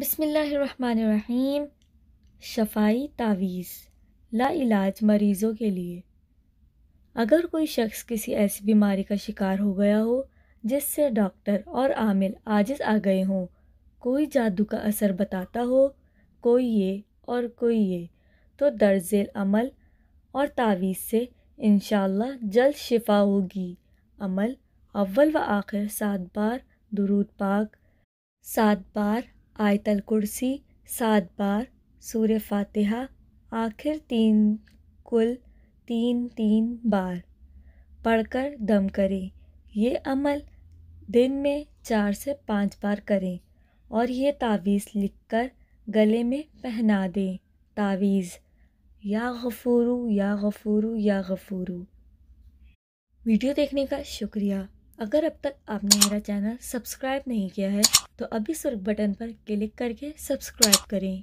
बसमीम शफाई तावीज़ ला इलाज मरीज़ों के लिए अगर कोई शख्स किसी ऐसी बीमारी का शिकार हो गया हो जिससे डॉक्टर और आमिल आजिज आ गए हों कोई जादू का असर बताता हो कोई ये और कोई ये तो दर्जेल अमल और तावीज़ से इन जल्द शिफा होगी अमल अव्वल व आखिर सात बार दुरूद पाक सात बार आयतल कुर्सी सात बार सूर्य फातिहा आखिर तीन कुल तीन तीन बार पढ़कर दम करें ये अमल दिन में चार से पाँच बार करें और ये तावीज़ लिखकर गले में पहना दें तावीज़ या गफूरू या गफूरू या गफूरू वीडियो देखने का शुक्रिया अगर अब तक आपने मेरा चैनल सब्सक्राइब नहीं किया है तो अभी सुर्ख बटन पर क्लिक करके सब्सक्राइब करें